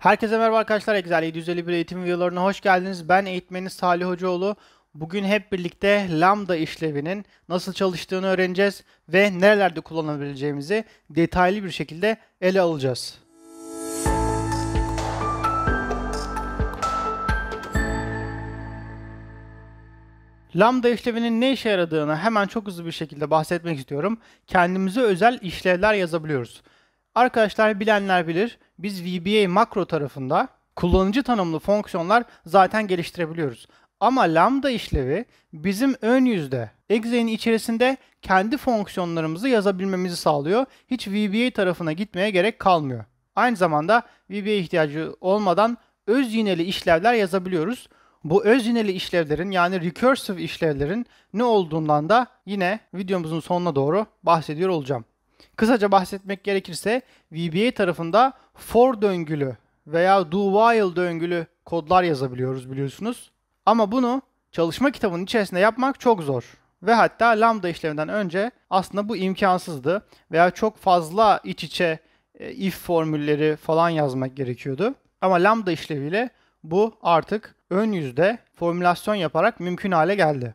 Herkese merhaba arkadaşlar. Excel 751 eğitim videolarına hoş geldiniz. Ben eğitmeniniz Salih Hocaoğlu. Bugün hep birlikte lambda işlevinin nasıl çalıştığını öğreneceğiz ve nerelerde kullanabileceğimizi detaylı bir şekilde ele alacağız. Lambda işlevinin ne işe yaradığını hemen çok hızlı bir şekilde bahsetmek istiyorum. Kendimize özel işlevler yazabiliyoruz. Arkadaşlar bilenler bilir biz VBA makro tarafında kullanıcı tanımlı fonksiyonlar zaten geliştirebiliyoruz. Ama lambda işlevi bizim ön yüzde Excel'in içerisinde kendi fonksiyonlarımızı yazabilmemizi sağlıyor. Hiç VBA tarafına gitmeye gerek kalmıyor. Aynı zamanda VBA ihtiyacı olmadan öz yineli işlevler yazabiliyoruz. Bu öz yineli işlevlerin yani recursive işlevlerin ne olduğundan da yine videomuzun sonuna doğru bahsediyor olacağım. Kısaca bahsetmek gerekirse VBA tarafında for döngülü veya do while döngülü kodlar yazabiliyoruz biliyorsunuz. Ama bunu çalışma kitabının içerisinde yapmak çok zor. Ve hatta lambda işleminden önce aslında bu imkansızdı veya çok fazla iç içe e, if formülleri falan yazmak gerekiyordu. Ama lambda işleviyle bu artık ön yüzde formülasyon yaparak mümkün hale geldi.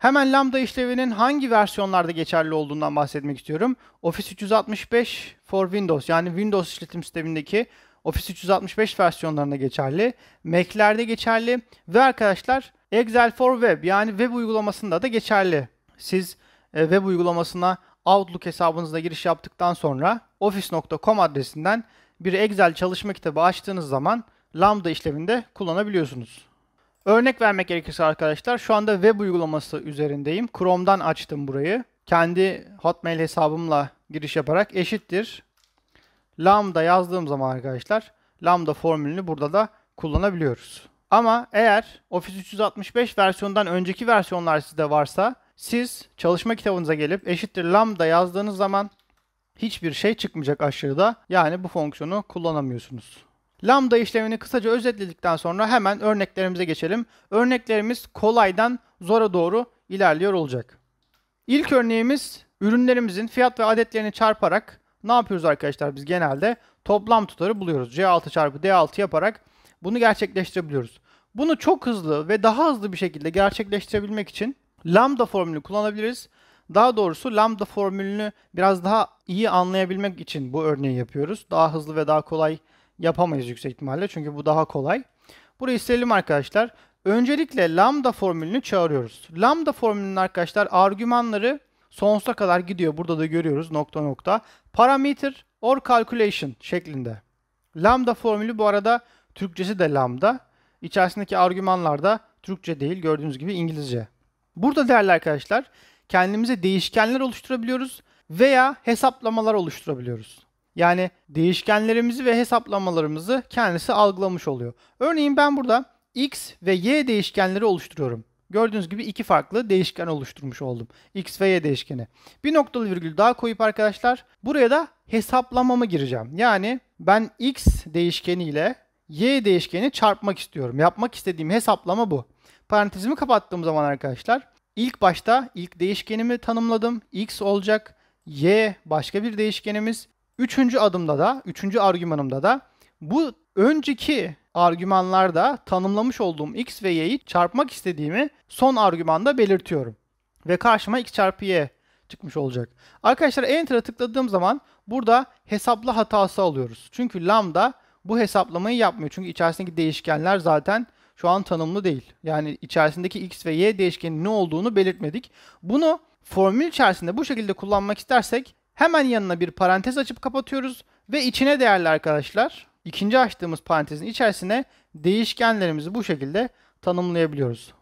Hemen Lambda işlevinin hangi versiyonlarda geçerli olduğundan bahsetmek istiyorum. Office 365 for Windows yani Windows işletim sistemindeki Office 365 versiyonlarına geçerli, Mac'lerde geçerli ve arkadaşlar Excel for Web yani web uygulamasında da geçerli. Siz e, web uygulamasına Outlook hesabınızla giriş yaptıktan sonra office.com adresinden bir Excel çalışma kitabı açtığınız zaman Lambda işleminde kullanabiliyorsunuz. Örnek vermek gerekirse arkadaşlar şu anda web uygulaması üzerindeyim. Chrome'dan açtım burayı. Kendi Hotmail hesabımla giriş yaparak eşittir. Lambda yazdığım zaman arkadaşlar lambda formülünü burada da kullanabiliyoruz. Ama eğer Office 365 versiyondan önceki versiyonlar sizde varsa siz çalışma kitabınıza gelip eşittir lambda yazdığınız zaman hiçbir şey çıkmayacak aşağıda. Yani bu fonksiyonu kullanamıyorsunuz. Lambda işlemini kısaca özetledikten sonra hemen örneklerimize geçelim. Örneklerimiz kolaydan zora doğru ilerliyor olacak. İlk örneğimiz ürünlerimizin fiyat ve adetlerini çarparak ne yapıyoruz arkadaşlar biz genelde? Toplam tutarı buluyoruz. C6 çarpı D6 yaparak bunu gerçekleştirebiliyoruz. Bunu çok hızlı ve daha hızlı bir şekilde gerçekleştirebilmek için lambda formülünü kullanabiliriz. Daha doğrusu lambda formülünü biraz daha iyi anlayabilmek için bu örneği yapıyoruz. Daha hızlı ve daha kolay yapamayız yüksek ihtimalle çünkü bu daha kolay. Burayı silelim arkadaşlar. Öncelikle lambda formülünü çağırıyoruz. Lambda formülünün arkadaşlar argümanları sonsuza kadar gidiyor. Burada da görüyoruz nokta nokta. Parameter or calculation şeklinde. Lambda formülü bu arada Türkçesi de lambda. İçerisindeki argümanlar da Türkçe değil gördüğünüz gibi İngilizce. Burada değerli arkadaşlar kendimize değişkenler oluşturabiliyoruz veya hesaplamalar oluşturabiliyoruz. Yani değişkenlerimizi ve hesaplamalarımızı kendisi algılamış oluyor. Örneğin ben burada x ve y değişkenleri oluşturuyorum. Gördüğünüz gibi iki farklı değişken oluşturmuş oldum. X ve Y değişkeni. Bir noktalı virgül daha koyup arkadaşlar buraya da hesaplamamı gireceğim. Yani ben X değişkeni ile Y değişkeni çarpmak istiyorum. Yapmak istediğim hesaplama bu. Parantezimi kapattığım zaman arkadaşlar ilk başta ilk değişkenimi tanımladım. X olacak. Y başka bir değişkenimiz. Üçüncü adımda da, üçüncü argümanımda da bu önceki argümanlarda tanımlamış olduğum x ve y'yi çarpmak istediğimi son argümanda belirtiyorum. Ve karşıma x çarpı y çıkmış olacak. Arkadaşlar enter'a tıkladığım zaman burada hesapla hatası alıyoruz. Çünkü lambda bu hesaplamayı yapmıyor. Çünkü içerisindeki değişkenler zaten şu an tanımlı değil. Yani içerisindeki x ve y değişkenin ne olduğunu belirtmedik. Bunu formül içerisinde bu şekilde kullanmak istersek Hemen yanına bir parantez açıp kapatıyoruz ve içine değerli arkadaşlar ikinci açtığımız parantezin içerisine değişkenlerimizi bu şekilde tanımlayabiliyoruz.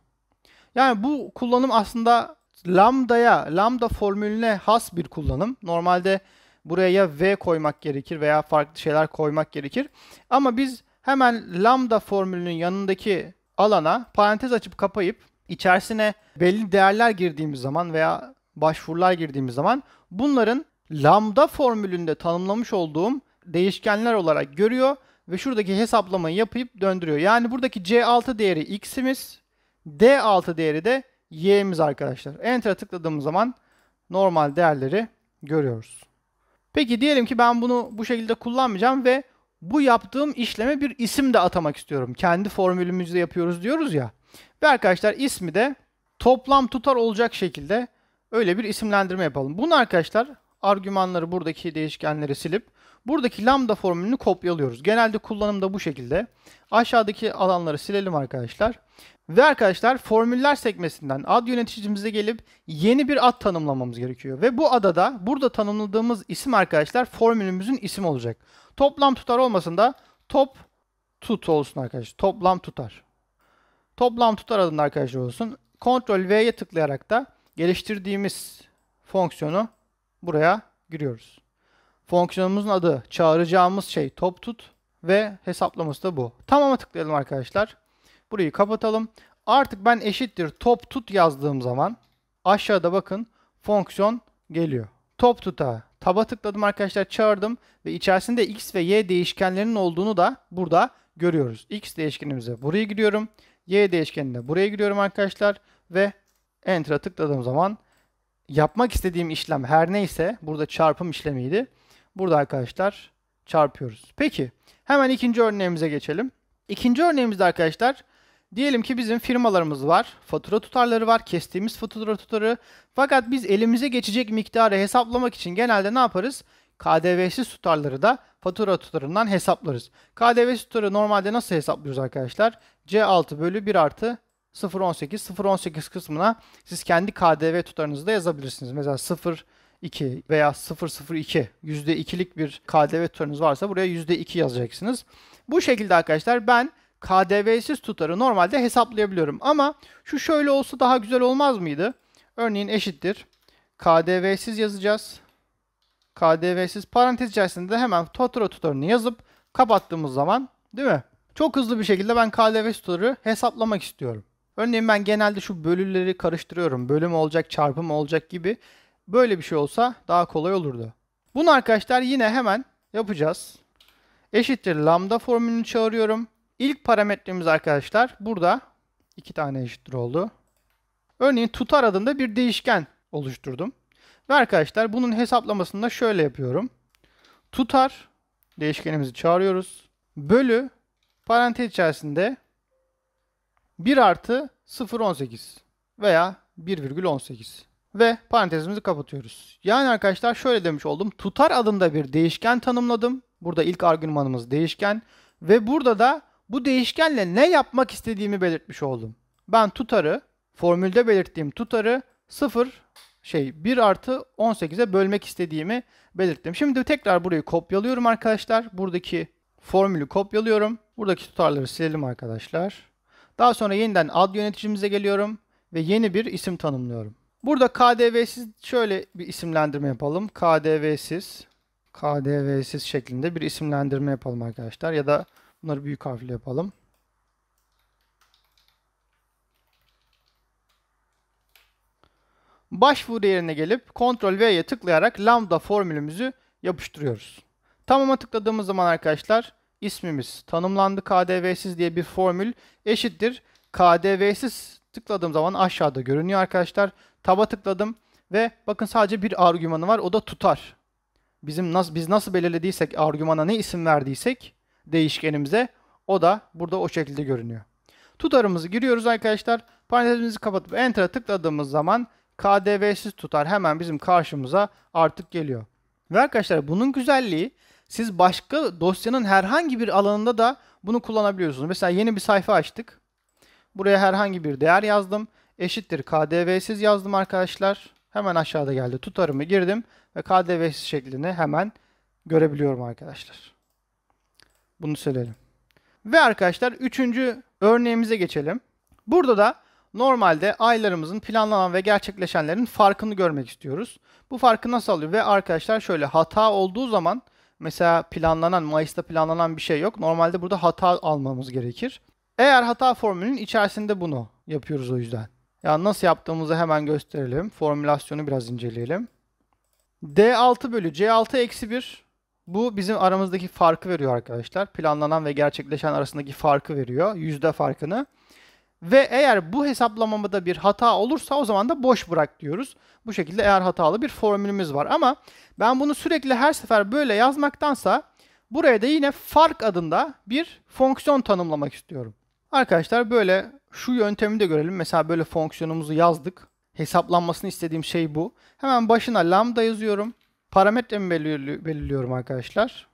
Yani bu kullanım aslında lambdaya, lambda formülüne has bir kullanım. Normalde buraya ya v koymak gerekir veya farklı şeyler koymak gerekir. Ama biz hemen lambda formülünün yanındaki alana parantez açıp kapayıp içerisine belli değerler girdiğimiz zaman veya başvurular girdiğimiz zaman bunların lambda formülünde tanımlamış olduğum değişkenler olarak görüyor ve şuradaki hesaplamayı yapıp döndürüyor. Yani buradaki C6 değeri x'imiz, D6 değeri de y'miz arkadaşlar. Enter'a tıkladığımız zaman normal değerleri görüyoruz. Peki diyelim ki ben bunu bu şekilde kullanmayacağım ve bu yaptığım işleme bir isim de atamak istiyorum. Kendi formülümüzle yapıyoruz diyoruz ya. Ve arkadaşlar ismi de toplam tutar olacak şekilde öyle bir isimlendirme yapalım. Bunu arkadaşlar argümanları buradaki değişkenleri silip buradaki lambda formülünü kopyalıyoruz. Genelde kullanımda bu şekilde. Aşağıdaki alanları silelim arkadaşlar. Ve arkadaşlar formüller sekmesinden ad yöneticimize gelip yeni bir ad tanımlamamız gerekiyor. Ve bu adada burada tanımladığımız isim arkadaşlar formülümüzün ismi olacak. Toplam tutar olmasında top tut olsun arkadaşlar. Toplam tutar. Toplam tutar adında arkadaşlar olsun. Ctrl V'ye tıklayarak da geliştirdiğimiz fonksiyonu buraya giriyoruz. Fonksiyonumuzun adı çağıracağımız şey top tut ve hesaplaması da bu. Tamama tıklayalım arkadaşlar. Burayı kapatalım. Artık ben eşittir top tut yazdığım zaman aşağıda bakın fonksiyon geliyor. Top tuta taba tıkladım arkadaşlar çağırdım ve içerisinde x ve y değişkenlerinin olduğunu da burada görüyoruz. X değişkenimize buraya giriyorum. Y değişkenine buraya giriyorum arkadaşlar ve enter'a tıkladığım zaman yapmak istediğim işlem her neyse burada çarpım işlemiydi. Burada arkadaşlar çarpıyoruz. Peki hemen ikinci örneğimize geçelim. İkinci örneğimizde arkadaşlar diyelim ki bizim firmalarımız var. Fatura tutarları var. Kestiğimiz fatura tutarı. Fakat biz elimize geçecek miktarı hesaplamak için genelde ne yaparız? KDV'siz tutarları da fatura tutarından hesaplarız. KDV tutarı normalde nasıl hesaplıyoruz arkadaşlar? C6 bölü 1 artı 0.18, 0.18 kısmına siz kendi KDV tutarınızı da yazabilirsiniz. Mesela 0 2 veya 002 %2'lik bir KDV tutarınız varsa buraya %2 yazacaksınız. Bu şekilde arkadaşlar ben KDV'siz tutarı normalde hesaplayabiliyorum. Ama şu şöyle olsa daha güzel olmaz mıydı? Örneğin eşittir. KDV'siz yazacağız. KDV'siz parantez içerisinde hemen fatura tutarını yazıp kapattığımız zaman değil mi? Çok hızlı bir şekilde ben KDV tutarı hesaplamak istiyorum. Örneğin ben genelde şu bölüleri karıştırıyorum. Bölüm olacak, çarpım olacak gibi. Böyle bir şey olsa daha kolay olurdu. Bunu arkadaşlar yine hemen yapacağız. Eşittir lambda formülünü çağırıyorum. İlk parametremiz arkadaşlar burada iki tane eşittir oldu. Örneğin tutar adında bir değişken oluşturdum. Ve arkadaşlar bunun hesaplamasını da şöyle yapıyorum. Tutar değişkenimizi çağırıyoruz. Bölü parantez içerisinde 1 artı 0.18 veya 1,18 ve parantezimizi kapatıyoruz. Yani arkadaşlar şöyle demiş oldum. Tutar adında bir değişken tanımladım. Burada ilk argümanımız değişken ve burada da bu değişkenle ne yapmak istediğimi belirtmiş oldum. Ben tutarı formülde belirttiğim tutarı 0 şey 1 artı 18'e bölmek istediğimi belirttim. Şimdi tekrar burayı kopyalıyorum arkadaşlar. Buradaki formülü kopyalıyorum. Buradaki tutarları silelim arkadaşlar. Daha sonra yeniden ad yöneticimize geliyorum ve yeni bir isim tanımlıyorum. Burada KDV'siz şöyle bir isimlendirme yapalım. KDV'siz, KDV'siz şeklinde bir isimlendirme yapalım arkadaşlar. Ya da bunları büyük harfle yapalım. Başvuru yerine gelip Ctrl V'ye tıklayarak lambda formülümüzü yapıştırıyoruz. Tamama tıkladığımız zaman arkadaşlar ismimiz tanımlandı KDV'siz diye bir formül eşittir. KDV'siz tıkladığım zaman aşağıda görünüyor arkadaşlar. Taba tıkladım ve bakın sadece bir argümanı var o da tutar. Bizim nasıl biz nasıl belirlediysek argümana ne isim verdiysek değişkenimize o da burada o şekilde görünüyor. Tutarımızı giriyoruz arkadaşlar. Parantezimizi kapatıp enter'a tıkladığımız zaman KDV'siz tutar hemen bizim karşımıza artık geliyor. Ve arkadaşlar bunun güzelliği siz başka dosyanın herhangi bir alanında da bunu kullanabiliyorsunuz. Mesela yeni bir sayfa açtık. Buraya herhangi bir değer yazdım. Eşittir KDV'siz yazdım arkadaşlar. Hemen aşağıda geldi. Tutarımı girdim ve KDV'siz şeklini hemen görebiliyorum arkadaşlar. Bunu söyleyelim. Ve arkadaşlar üçüncü örneğimize geçelim. Burada da normalde aylarımızın planlanan ve gerçekleşenlerin farkını görmek istiyoruz. Bu farkı nasıl alıyor? Ve arkadaşlar şöyle hata olduğu zaman Mesela planlanan, Mayıs'ta planlanan bir şey yok. Normalde burada hata almamız gerekir. Eğer hata formülünün içerisinde bunu yapıyoruz o yüzden. Yani nasıl yaptığımızı hemen gösterelim. Formülasyonu biraz inceleyelim. D6 bölü C6 eksi 1. Bu bizim aramızdaki farkı veriyor arkadaşlar. Planlanan ve gerçekleşen arasındaki farkı veriyor. Yüzde farkını. Ve eğer bu hesaplamamda bir hata olursa o zaman da boş bırak diyoruz. Bu şekilde eğer hatalı bir formülümüz var. Ama ben bunu sürekli her sefer böyle yazmaktansa buraya da yine fark adında bir fonksiyon tanımlamak istiyorum. Arkadaşlar böyle şu yöntemi de görelim. Mesela böyle fonksiyonumuzu yazdık. Hesaplanmasını istediğim şey bu. Hemen başına lambda yazıyorum. Parametremi belirliyorum arkadaşlar.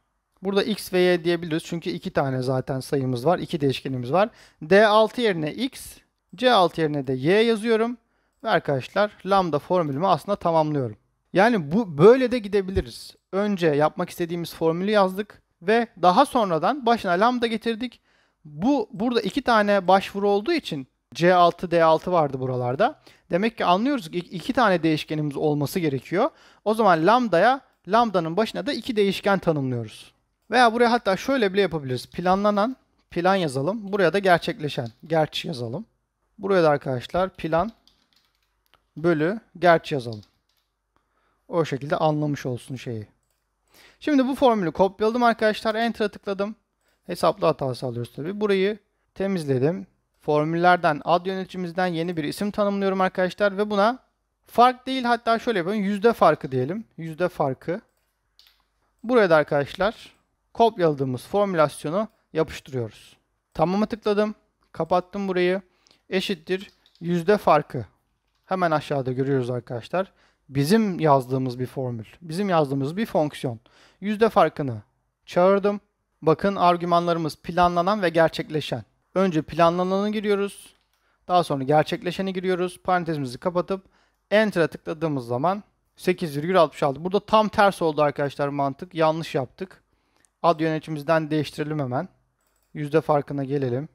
Burada x ve y diyebiliriz. Çünkü iki tane zaten sayımız var. iki değişkenimiz var. D6 yerine x, C6 yerine de y yazıyorum. Ve arkadaşlar lambda formülümü aslında tamamlıyorum. Yani bu böyle de gidebiliriz. Önce yapmak istediğimiz formülü yazdık ve daha sonradan başına lambda getirdik. Bu burada iki tane başvuru olduğu için C6, D6 vardı buralarda. Demek ki anlıyoruz ki iki tane değişkenimiz olması gerekiyor. O zaman lambdaya, lambdanın başına da iki değişken tanımlıyoruz. Veya buraya hatta şöyle bile yapabiliriz. Planlanan plan yazalım. Buraya da gerçekleşen gerç yazalım. Buraya da arkadaşlar plan bölü gerç yazalım. O şekilde anlamış olsun şeyi. Şimdi bu formülü kopyaladım arkadaşlar. Enter'a tıkladım. Hesaplı hatası alıyoruz tabi. Burayı temizledim. Formüllerden ad yöneticimizden yeni bir isim tanımlıyorum arkadaşlar ve buna fark değil hatta şöyle yapalım. Yüzde farkı diyelim. Yüzde farkı. Buraya da arkadaşlar kopyaladığımız formülasyonu yapıştırıyoruz. Tamamı tıkladım. Kapattım burayı. Eşittir yüzde farkı. Hemen aşağıda görüyoruz arkadaşlar. Bizim yazdığımız bir formül. Bizim yazdığımız bir fonksiyon. Yüzde farkını çağırdım. Bakın argümanlarımız planlanan ve gerçekleşen. Önce planlananı giriyoruz. Daha sonra gerçekleşeni giriyoruz. Parantezimizi kapatıp Enter'a tıkladığımız zaman 8,66. Burada tam ters oldu arkadaşlar mantık. Yanlış yaptık. Ad yöneticimizden değiştirelim hemen. Yüzde farkına gelelim.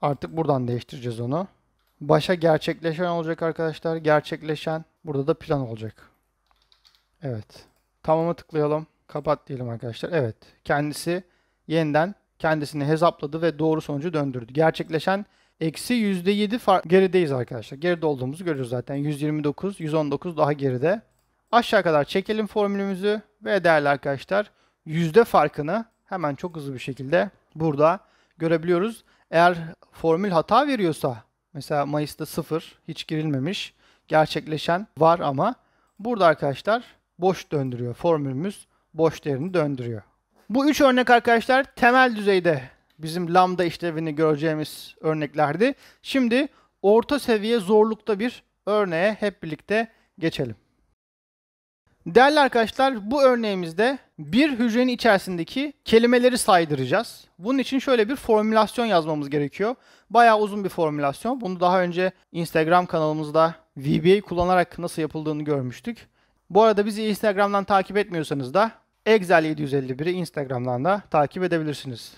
Artık buradan değiştireceğiz onu. Başa gerçekleşen olacak arkadaşlar. Gerçekleşen. Burada da plan olacak. Evet. Tamam'a tıklayalım. Kapat diyelim arkadaşlar. Evet. Kendisi yeniden kendisini hesapladı ve doğru sonucu döndürdü. Gerçekleşen eksi yüzde yedi gerideyiz arkadaşlar. Geride olduğumuzu görüyoruz zaten. 129, 119 daha geride. Aşağı kadar çekelim formülümüzü ve değerli arkadaşlar yüzde farkını hemen çok hızlı bir şekilde burada görebiliyoruz. Eğer formül hata veriyorsa mesela Mayıs'ta sıfır, hiç girilmemiş gerçekleşen var ama burada arkadaşlar boş döndürüyor. Formülümüz boş değerini döndürüyor. Bu üç örnek arkadaşlar temel düzeyde bizim lambda işlevini göreceğimiz örneklerdi. Şimdi orta seviye zorlukta bir örneğe hep birlikte geçelim. Değerli arkadaşlar bu örneğimizde bir hücrenin içerisindeki kelimeleri saydıracağız. Bunun için şöyle bir formülasyon yazmamız gerekiyor. Bayağı uzun bir formülasyon. Bunu daha önce Instagram kanalımızda VBA kullanarak nasıl yapıldığını görmüştük. Bu arada bizi Instagram'dan takip etmiyorsanız da Excel 751'i Instagram'dan da takip edebilirsiniz.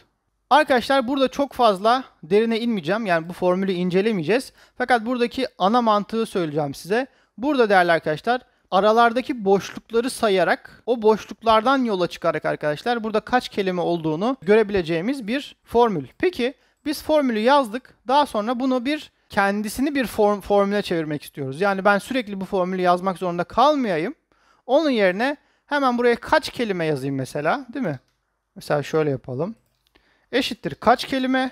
Arkadaşlar burada çok fazla derine inmeyeceğim. Yani bu formülü incelemeyeceğiz. Fakat buradaki ana mantığı söyleyeceğim size. Burada değerli arkadaşlar aralardaki boşlukları sayarak o boşluklardan yola çıkarak arkadaşlar burada kaç kelime olduğunu görebileceğimiz bir formül. Peki biz formülü yazdık. Daha sonra bunu bir kendisini bir form, formüle çevirmek istiyoruz. Yani ben sürekli bu formülü yazmak zorunda kalmayayım. Onun yerine hemen buraya kaç kelime yazayım mesela değil mi? Mesela şöyle yapalım. Eşittir kaç kelime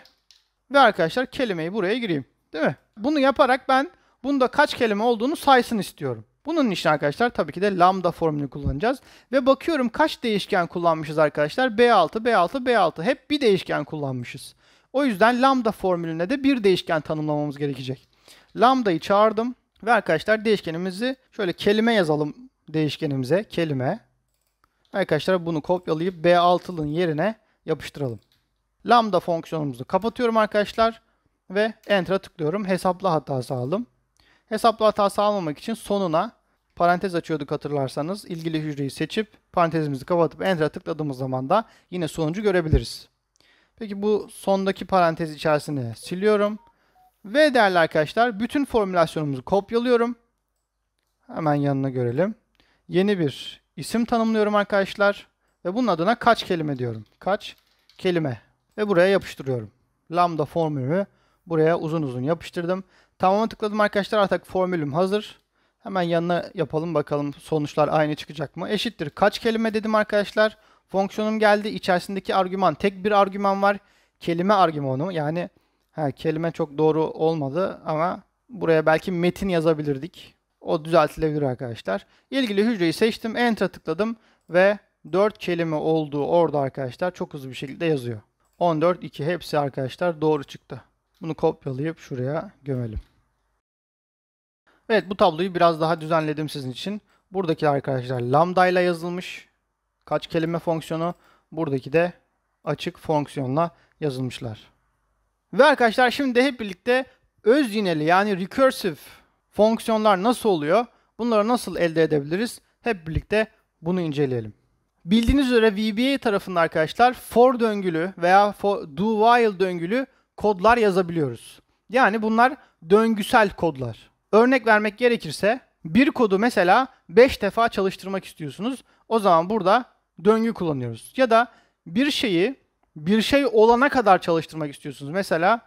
ve arkadaşlar kelimeyi buraya gireyim. Değil mi? Bunu yaparak ben bunda kaç kelime olduğunu saysın istiyorum. Bunun için arkadaşlar tabii ki de lambda formülünü kullanacağız. Ve bakıyorum kaç değişken kullanmışız arkadaşlar? B6, B6, B6 hep bir değişken kullanmışız. O yüzden lambda formülüne de bir değişken tanımlamamız gerekecek. Lambda'yı çağırdım ve arkadaşlar değişkenimizi şöyle kelime yazalım değişkenimize. Kelime. Arkadaşlar bunu kopyalayıp B6'nın yerine yapıştıralım. Lambda fonksiyonumuzu kapatıyorum arkadaşlar ve Enter'a tıklıyorum. Hesapla hatası aldım. Hesapla hatası almamak için sonuna parantez açıyorduk hatırlarsanız. ilgili hücreyi seçip parantezimizi kapatıp enter'a tıkladığımız zaman da yine sonucu görebiliriz. Peki bu sondaki parantez içerisine siliyorum. Ve değerli arkadaşlar bütün formülasyonumuzu kopyalıyorum. Hemen yanına görelim. Yeni bir isim tanımlıyorum arkadaşlar. Ve bunun adına kaç kelime diyorum. Kaç kelime. Ve buraya yapıştırıyorum. Lambda formülü buraya uzun uzun yapıştırdım. Tamama tıkladım arkadaşlar artık formülüm hazır. Hemen yanına yapalım bakalım sonuçlar aynı çıkacak mı? Eşittir kaç kelime dedim arkadaşlar. Fonksiyonum geldi. içerisindeki argüman tek bir argüman var. Kelime argümanı yani he, kelime çok doğru olmadı ama buraya belki metin yazabilirdik. O düzeltilebilir arkadaşlar. İlgili hücreyi seçtim. enter tıkladım ve 4 kelime olduğu orada arkadaşlar çok hızlı bir şekilde yazıyor. 14, 2 hepsi arkadaşlar doğru çıktı. Bunu kopyalayıp şuraya gömelim. Evet bu tabloyu biraz daha düzenledim sizin için. Buradaki arkadaşlar lambda ile yazılmış kaç kelime fonksiyonu. Buradaki de açık fonksiyonla yazılmışlar. Ve arkadaşlar şimdi hep birlikte öz yineli yani recursive fonksiyonlar nasıl oluyor? Bunları nasıl elde edebiliriz? Hep birlikte bunu inceleyelim. Bildiğiniz üzere VBA tarafında arkadaşlar for döngülü veya for do while döngülü kodlar yazabiliyoruz. Yani bunlar döngüsel kodlar. Örnek vermek gerekirse bir kodu mesela 5 defa çalıştırmak istiyorsunuz. O zaman burada döngü kullanıyoruz. Ya da bir şeyi bir şey olana kadar çalıştırmak istiyorsunuz. Mesela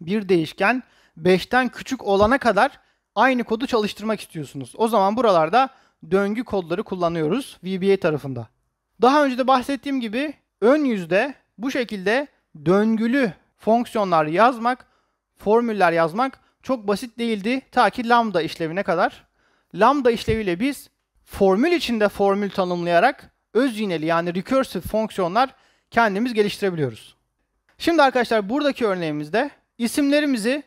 bir değişken 5'ten küçük olana kadar aynı kodu çalıştırmak istiyorsunuz. O zaman buralarda döngü kodları kullanıyoruz VBA tarafında. Daha önce de bahsettiğim gibi ön yüzde bu şekilde döngülü fonksiyonlar yazmak, formüller yazmak çok basit değildi ta ki lambda işlevine kadar. Lambda işleviyle biz formül içinde formül tanımlayarak öz yineli yani recursive fonksiyonlar kendimiz geliştirebiliyoruz. Şimdi arkadaşlar buradaki örneğimizde isimlerimizi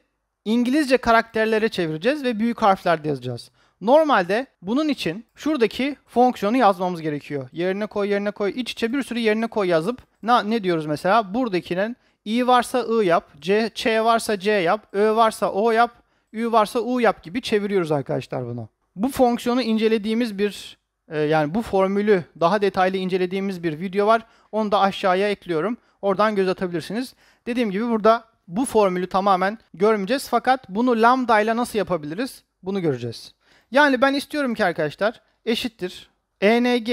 İngilizce karakterlere çevireceğiz ve büyük harflerde yazacağız. Normalde bunun için şuradaki fonksiyonu yazmamız gerekiyor. Yerine koy, yerine koy, iç içe bir sürü yerine koy yazıp ne ne diyoruz mesela? Buradakinin I varsa I yap, C, Ç varsa C yap, Ö varsa O yap, Ü varsa U yap gibi çeviriyoruz arkadaşlar bunu. Bu fonksiyonu incelediğimiz bir e, yani bu formülü daha detaylı incelediğimiz bir video var. Onu da aşağıya ekliyorum. Oradan göz atabilirsiniz. Dediğim gibi burada bu formülü tamamen görmeyeceğiz fakat bunu lambda ile nasıl yapabiliriz? Bunu göreceğiz. Yani ben istiyorum ki arkadaşlar eşittir ENG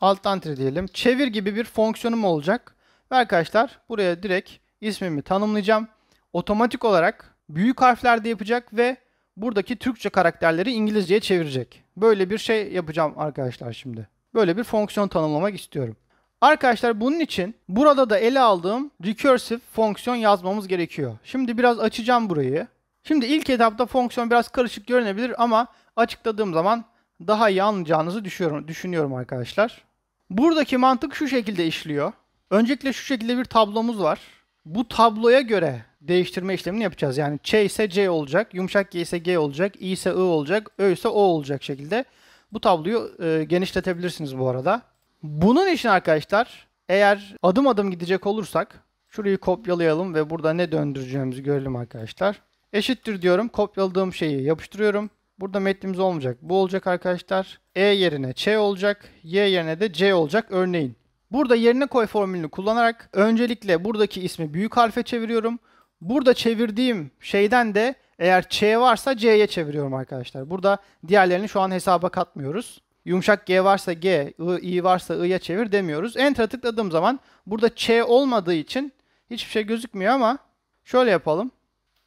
alt diyelim. Çevir gibi bir fonksiyonum olacak. Ve arkadaşlar buraya direkt ismimi tanımlayacağım. Otomatik olarak büyük harflerde yapacak ve buradaki Türkçe karakterleri İngilizceye çevirecek. Böyle bir şey yapacağım arkadaşlar şimdi. Böyle bir fonksiyon tanımlamak istiyorum. Arkadaşlar bunun için burada da ele aldığım recursive fonksiyon yazmamız gerekiyor. Şimdi biraz açacağım burayı. Şimdi ilk etapta fonksiyon biraz karışık görünebilir ama açıkladığım zaman daha iyi anlayacağınızı düşünüyorum, düşünüyorum arkadaşlar. Buradaki mantık şu şekilde işliyor. Öncelikle şu şekilde bir tablomuz var bu tabloya göre değiştirme işlemini yapacağız. Yani Ç ise C olacak, yumuşak G ise G olacak, I ise I olacak, Ö ise O olacak şekilde. Bu tabloyu e, genişletebilirsiniz bu arada. Bunun için arkadaşlar eğer adım adım gidecek olursak şurayı kopyalayalım ve burada ne döndüreceğimizi görelim arkadaşlar. Eşittir diyorum. Kopyaladığım şeyi yapıştırıyorum. Burada metnimiz olmayacak. Bu olacak arkadaşlar. E yerine Ç olacak. Y yerine de C olacak örneğin. Burada yerine koy formülünü kullanarak öncelikle buradaki ismi büyük harfe çeviriyorum. Burada çevirdiğim şeyden de eğer Ç varsa C'ye çeviriyorum arkadaşlar. Burada diğerlerini şu an hesaba katmıyoruz. Yumuşak G varsa G, I, I varsa I'ya çevir demiyoruz. Enter'a tıkladığım zaman burada Ç olmadığı için hiçbir şey gözükmüyor ama şöyle yapalım.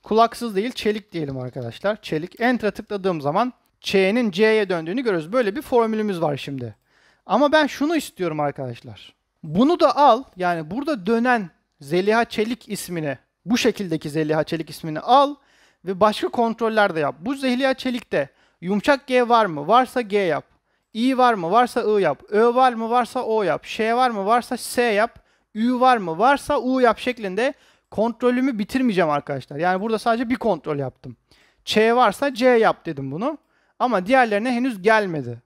Kulaksız değil çelik diyelim arkadaşlar. Çelik. Enter'a tıkladığım zaman Ç'nin C'ye döndüğünü görüyoruz. Böyle bir formülümüz var şimdi. Ama ben şunu istiyorum arkadaşlar. Bunu da al. Yani burada dönen Zeliha Çelik ismini, bu şekildeki Zeliha Çelik ismini al ve başka kontroller de yap. Bu Zeliha Çelik'te yumuşak G var mı? Varsa G yap. I var mı? Varsa I yap. Ö var mı? Varsa O yap. Ş var mı? Varsa S yap. Ü var mı? Varsa U yap şeklinde kontrolümü bitirmeyeceğim arkadaşlar. Yani burada sadece bir kontrol yaptım. Ç varsa C yap dedim bunu. Ama diğerlerine henüz gelmedi.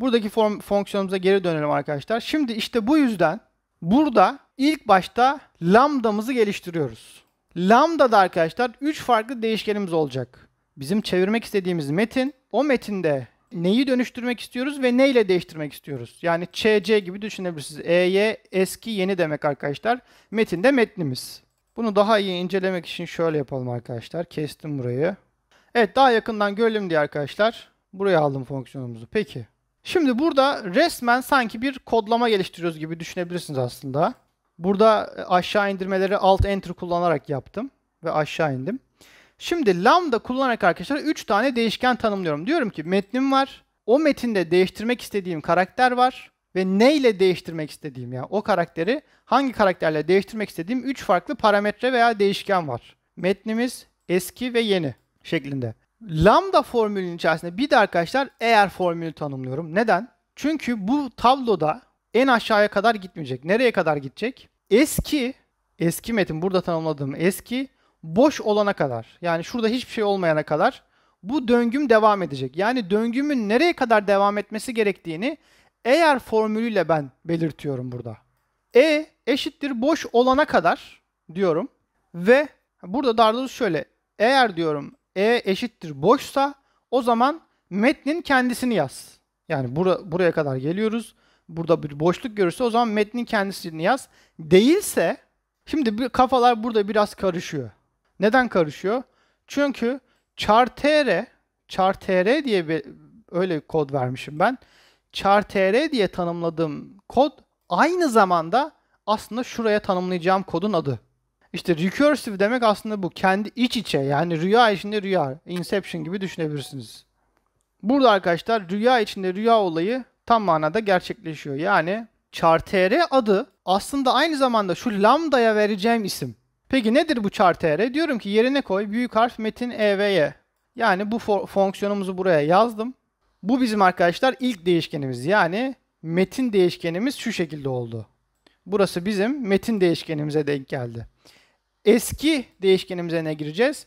Buradaki form fonksiyonumuza geri dönelim arkadaşlar. Şimdi işte bu yüzden burada ilk başta lambdamızı geliştiriyoruz. Lambda'da arkadaşlar 3 farklı değişkenimiz olacak. Bizim çevirmek istediğimiz metin, o metinde neyi dönüştürmek istiyoruz ve neyle değiştirmek istiyoruz? Yani CC gibi düşünebilirsiniz. EY eski yeni demek arkadaşlar. Metinde metnimiz. Bunu daha iyi incelemek için şöyle yapalım arkadaşlar. Kestim burayı. Evet daha yakından görelim diye arkadaşlar. Buraya aldım fonksiyonumuzu. Peki. Şimdi burada resmen sanki bir kodlama geliştiriyoruz gibi düşünebilirsiniz aslında. Burada e, aşağı indirmeleri alt enter kullanarak yaptım ve aşağı indim. Şimdi lambda kullanarak arkadaşlar 3 tane değişken tanımlıyorum. Diyorum ki metnim var. O metinde değiştirmek istediğim karakter var ve ne ile değiştirmek istediğim yani o karakteri hangi karakterle değiştirmek istediğim 3 farklı parametre veya değişken var. Metnimiz eski ve yeni şeklinde. Lambda formülünün içerisinde bir de arkadaşlar eğer formülü tanımlıyorum. Neden? Çünkü bu tabloda en aşağıya kadar gitmeyecek. Nereye kadar gidecek? Eski, eski metin burada tanımladığım eski boş olana kadar. Yani şurada hiçbir şey olmayana kadar bu döngüm devam edecek. Yani döngümün nereye kadar devam etmesi gerektiğini eğer formülüyle ben belirtiyorum burada. E eşittir boş olana kadar diyorum ve burada Dardulus şöyle eğer diyorum e eşittir boşsa o zaman metnin kendisini yaz. Yani bura, buraya kadar geliyoruz. Burada bir boşluk görürse o zaman metnin kendisini yaz. Değilse şimdi bir kafalar burada biraz karışıyor. Neden karışıyor? Çünkü chartr chartr diye bir öyle kod vermişim ben. chartr diye tanımladığım kod aynı zamanda aslında şuraya tanımlayacağım kodun adı. İşte recursive demek aslında bu. Kendi iç içe yani rüya içinde rüya. Inception gibi düşünebilirsiniz. Burada arkadaşlar rüya içinde rüya olayı tam manada gerçekleşiyor. Yani CharTR adı aslında aynı zamanda şu lambda'ya vereceğim isim. Peki nedir bu CharTR? Diyorum ki yerine koy büyük harf metin EV'ye. Yani bu fonksiyonumuzu buraya yazdım. Bu bizim arkadaşlar ilk değişkenimiz. Yani metin değişkenimiz şu şekilde oldu. Burası bizim metin değişkenimize denk geldi eski değişkenimize ne gireceğiz?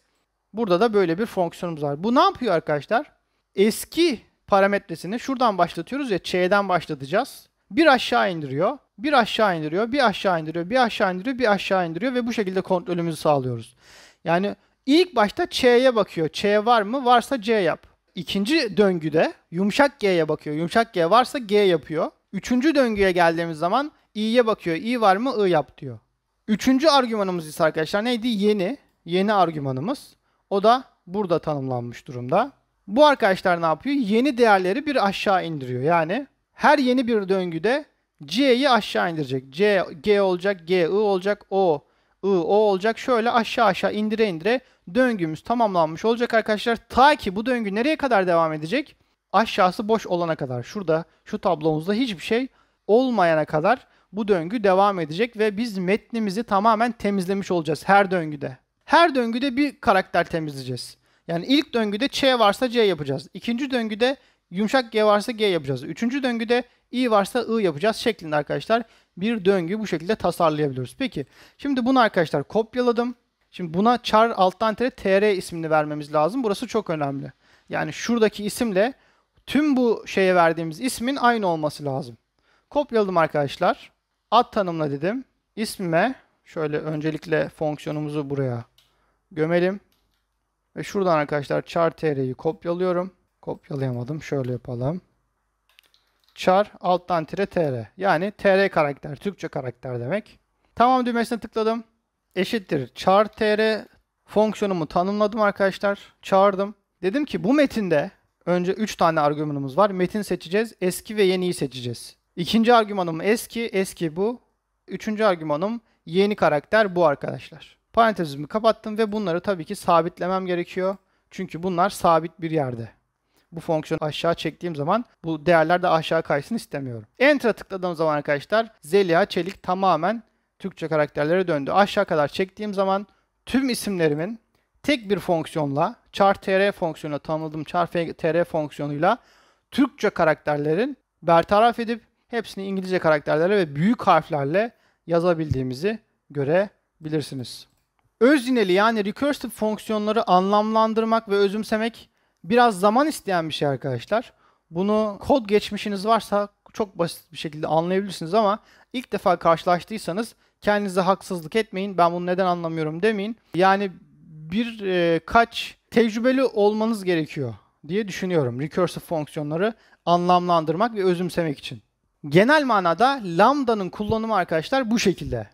Burada da böyle bir fonksiyonumuz var. Bu ne yapıyor arkadaşlar? Eski parametresini şuradan başlatıyoruz ya ç'den başlatacağız. Bir aşağı indiriyor, bir aşağı indiriyor, bir aşağı indiriyor, bir aşağı indiriyor, bir aşağı indiriyor ve bu şekilde kontrolümüzü sağlıyoruz. Yani ilk başta ç'ye bakıyor. Ç var mı? Varsa c yap. İkinci döngüde yumuşak g'ye bakıyor. Yumuşak g varsa g yapıyor. Üçüncü döngüye geldiğimiz zaman i'ye bakıyor. i var mı? i yap diyor. Üçüncü argümanımız ise arkadaşlar neydi? Yeni. Yeni argümanımız. O da burada tanımlanmış durumda. Bu arkadaşlar ne yapıyor? Yeni değerleri bir aşağı indiriyor. Yani her yeni bir döngüde C'yi aşağı indirecek. C, G olacak, G, I olacak, O, I, O olacak. Şöyle aşağı aşağı indire indire döngümüz tamamlanmış olacak arkadaşlar. Ta ki bu döngü nereye kadar devam edecek? Aşağısı boş olana kadar. Şurada şu tablomuzda hiçbir şey olmayana kadar bu döngü devam edecek ve biz metnimizi tamamen temizlemiş olacağız her döngüde. Her döngüde bir karakter temizleyeceğiz. Yani ilk döngüde Ç varsa C yapacağız. İkinci döngüde yumuşak G varsa G yapacağız. Üçüncü döngüde I varsa I yapacağız şeklinde arkadaşlar bir döngü bu şekilde tasarlayabiliyoruz. Peki şimdi bunu arkadaşlar kopyaladım. Şimdi buna char alttan tere tr ismini vermemiz lazım. Burası çok önemli. Yani şuradaki isimle tüm bu şeye verdiğimiz ismin aynı olması lazım. Kopyaladım arkadaşlar. Ad tanımla dedim. İsmime şöyle öncelikle fonksiyonumuzu buraya gömelim. Ve şuradan arkadaşlar char tr'yi kopyalıyorum. Kopyalayamadım. Şöyle yapalım. Char alttan tire tr. Yani tr karakter. Türkçe karakter demek. Tamam düğmesine tıkladım. Eşittir. Char tr fonksiyonumu tanımladım arkadaşlar. Çağırdım. Dedim ki bu metinde önce 3 tane argümanımız var. Metin seçeceğiz. Eski ve yeniyi seçeceğiz. İkinci argümanım eski, eski bu. Üçüncü argümanım yeni karakter bu arkadaşlar. Parantezimi kapattım ve bunları tabii ki sabitlemem gerekiyor. Çünkü bunlar sabit bir yerde. Bu fonksiyonu aşağı çektiğim zaman bu değerler de aşağı kaysın istemiyorum. Enter'a tıkladığım zaman arkadaşlar Zeliha Çelik tamamen Türkçe karakterlere döndü. Aşağı kadar çektiğim zaman tüm isimlerimin tek bir fonksiyonla char char.tr fonksiyonuna tanımladığım tr fonksiyonuyla Türkçe karakterlerin bertaraf edip hepsini İngilizce karakterlerle ve büyük harflerle yazabildiğimizi görebilirsiniz. Özneli yani recursive fonksiyonları anlamlandırmak ve özümsemek biraz zaman isteyen bir şey arkadaşlar. Bunu kod geçmişiniz varsa çok basit bir şekilde anlayabilirsiniz ama ilk defa karşılaştıysanız kendinize haksızlık etmeyin. Ben bunu neden anlamıyorum demeyin. Yani bir e, kaç tecrübeli olmanız gerekiyor diye düşünüyorum. Recursive fonksiyonları anlamlandırmak ve özümsemek için. Genel manada lambda'nın kullanımı arkadaşlar bu şekilde.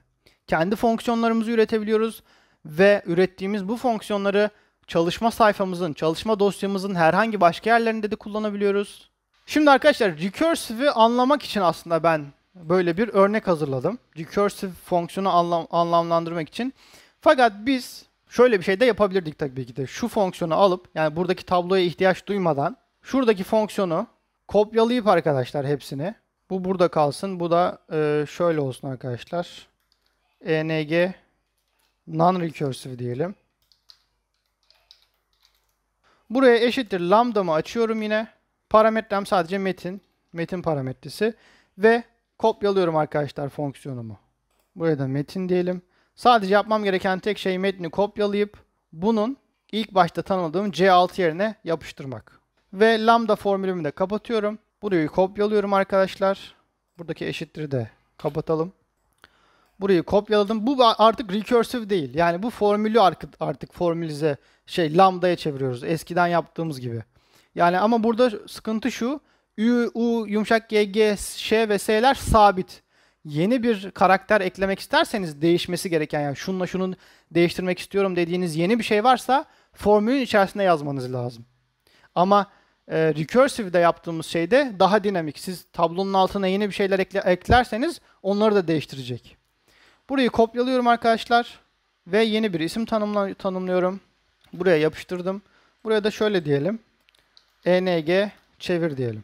Kendi fonksiyonlarımızı üretebiliyoruz ve ürettiğimiz bu fonksiyonları çalışma sayfamızın, çalışma dosyamızın herhangi başka yerlerinde de kullanabiliyoruz. Şimdi arkadaşlar recursive'i anlamak için aslında ben böyle bir örnek hazırladım. Recursive fonksiyonu anlam anlamlandırmak için. Fakat biz şöyle bir şey de yapabilirdik tabii ki de. Şu fonksiyonu alıp yani buradaki tabloya ihtiyaç duymadan şuradaki fonksiyonu kopyalayıp arkadaşlar hepsini bu burada kalsın. Bu da e, şöyle olsun arkadaşlar. ENG non-recursive diyelim. Buraya eşittir lambdamı açıyorum yine. Parametrem sadece metin. Metin parametresi. Ve kopyalıyorum arkadaşlar fonksiyonumu. Buraya da metin diyelim. Sadece yapmam gereken tek şey metni kopyalayıp bunun ilk başta tanımladığım C6 yerine yapıştırmak. Ve lambda formülümü de kapatıyorum. Burayı kopyalıyorum arkadaşlar. Buradaki eşittir de kapatalım. Burayı kopyaladım. Bu artık recursive değil. Yani bu formülü artık formülize şey lambdaya çeviriyoruz. Eskiden yaptığımız gibi. Yani ama burada sıkıntı şu. Ü, U, yumuşak G, G, Ş ve S'ler sabit. Yeni bir karakter eklemek isterseniz değişmesi gereken yani şunla şunun değiştirmek istiyorum dediğiniz yeni bir şey varsa formülün içerisinde yazmanız lazım. Ama e, ee, recursive'de yaptığımız şeyde daha dinamik. Siz tablonun altına yeni bir şeyler ekle, eklerseniz onları da değiştirecek. Burayı kopyalıyorum arkadaşlar ve yeni bir isim tanımla, tanımlıyorum. Buraya yapıştırdım. Buraya da şöyle diyelim. ENG çevir diyelim.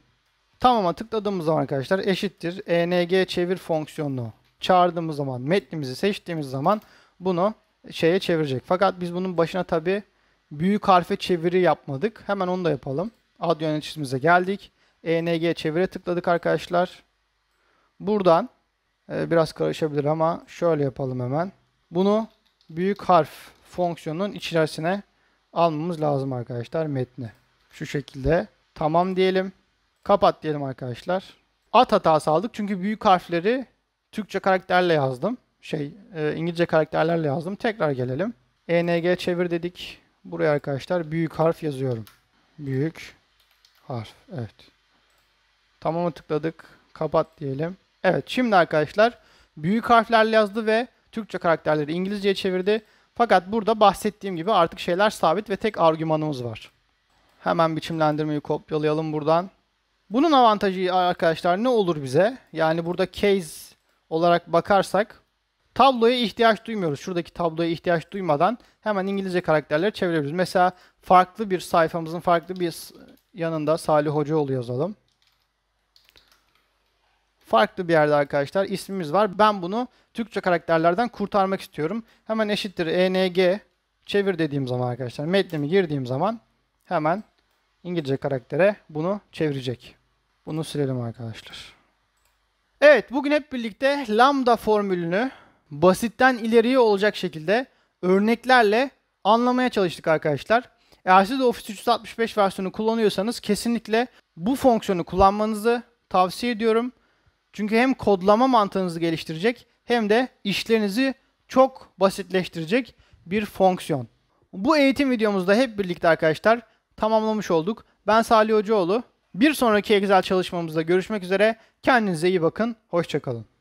Tamam'a tıkladığımız zaman arkadaşlar eşittir. ENG çevir fonksiyonunu çağırdığımız zaman metnimizi seçtiğimiz zaman bunu şeye çevirecek. Fakat biz bunun başına tabi büyük harfe çeviri yapmadık. Hemen onu da yapalım. Ad yöneticimize geldik. ENG çevire tıkladık arkadaşlar. Buradan e, biraz karışabilir ama şöyle yapalım hemen. Bunu büyük harf fonksiyonunun içerisine almamız lazım arkadaşlar metni. Şu şekilde tamam diyelim. Kapat diyelim arkadaşlar. At hatası aldık çünkü büyük harfleri Türkçe karakterle yazdım. Şey e, İngilizce karakterlerle yazdım. Tekrar gelelim. ENG çevir dedik. Buraya arkadaşlar büyük harf yazıyorum. Büyük Harf. Evet. Tamama tıkladık. Kapat diyelim. Evet şimdi arkadaşlar büyük harflerle yazdı ve Türkçe karakterleri İngilizceye çevirdi. Fakat burada bahsettiğim gibi artık şeyler sabit ve tek argümanımız var. Hemen biçimlendirmeyi kopyalayalım buradan. Bunun avantajı arkadaşlar ne olur bize? Yani burada case olarak bakarsak tabloya ihtiyaç duymuyoruz. Şuradaki tabloya ihtiyaç duymadan hemen İngilizce karakterleri çevirebiliriz. Mesela farklı bir sayfamızın farklı bir Yanında Salih Hocaoğlu yazalım. Farklı bir yerde arkadaşlar ismimiz var. Ben bunu Türkçe karakterlerden kurtarmak istiyorum. Hemen eşittir ENG çevir dediğim zaman arkadaşlar metnimi girdiğim zaman hemen İngilizce karaktere bunu çevirecek. Bunu silelim arkadaşlar. Evet bugün hep birlikte lambda formülünü basitten ileriye olacak şekilde örneklerle anlamaya çalıştık arkadaşlar. Eğer siz de Office 365 versiyonu kullanıyorsanız kesinlikle bu fonksiyonu kullanmanızı tavsiye ediyorum. Çünkü hem kodlama mantığınızı geliştirecek hem de işlerinizi çok basitleştirecek bir fonksiyon. Bu eğitim videomuzda hep birlikte arkadaşlar tamamlamış olduk. Ben Salih Hocaoğlu. Bir sonraki Excel çalışmamızda görüşmek üzere. Kendinize iyi bakın. Hoşçakalın.